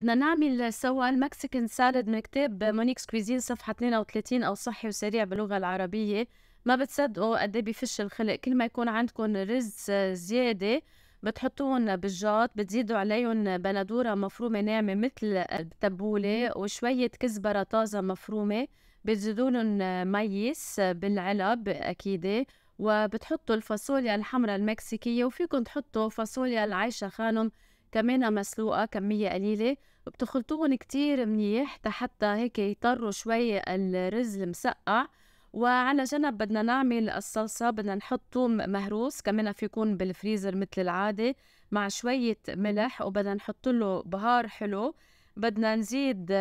بدنا نعمل سوا المكسيكان سالد من كتاب مونيكس كويزين صفحة 32 أو صحي وسريع باللغة العربية ما بتصدقوا قد ايه بفش الخلق كل ما يكون عندكم رز زيادة بتحطوهم بالجاط بتزيدوا عليهم بندورة مفرومة ناعمة مثل التبولة وشوية كزبرة طازة مفرومة بتزيدوا لهم ميس بالعلب أكيد وبتحطوا الفاصوليا الحمراء المكسيكية وفيكم تحطوا فاصوليا العايشة خانم كمان مسلوقة كمية قليلة بتخلطوهم كتير منيح حتى هيك يطروا شوي الرز المسقع وعلى جنب بدنا نعمل الصلصة بدنا نحط ثوم مهروس كمان في يكون بالفريزر مثل العادة مع شوية ملح وبدنا نحط له بهار حلو بدنا نزيد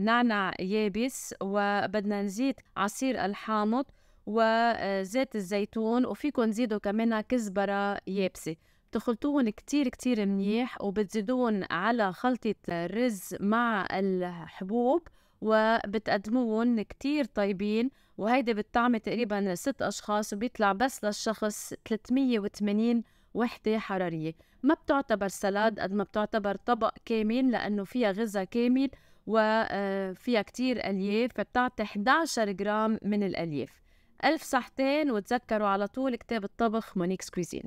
نعنع يابس وبدنا نزيد عصير الحامض وزيت الزيتون وفيكم تزيدوا كمان كزبرة يابسة بتخلطوهم كتير كتير منيح وبتزيدوهم على خلطة الرز مع الحبوب وبتقدموهم كتير طيبين وهيدي بتطعمي تقريبا ست أشخاص وبيطلع بس للشخص 380 وحدة حرارية ما بتعتبر سلاد قد ما بتعتبر طبق كامل لأنه فيها غذاء كامل وفيها آه، كتير ألياف فبتعطي 11 جرام من الألياف ألف صحتين وتذكروا على طول كتاب الطبخ مونيكس كويزين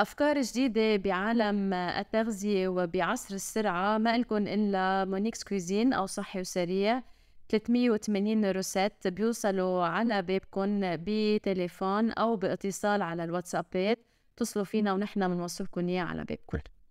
أفكار جديدة بعالم التغذية وبعصر السرعة ما إلكن إلا مونيكس كوزين أو صحي وسريع 380 روسيت بيوصلوا على بابكن بتليفون أو باتصال على الواتسابات تصلوا فينا ونحن بنوصلكم إياه على بابكن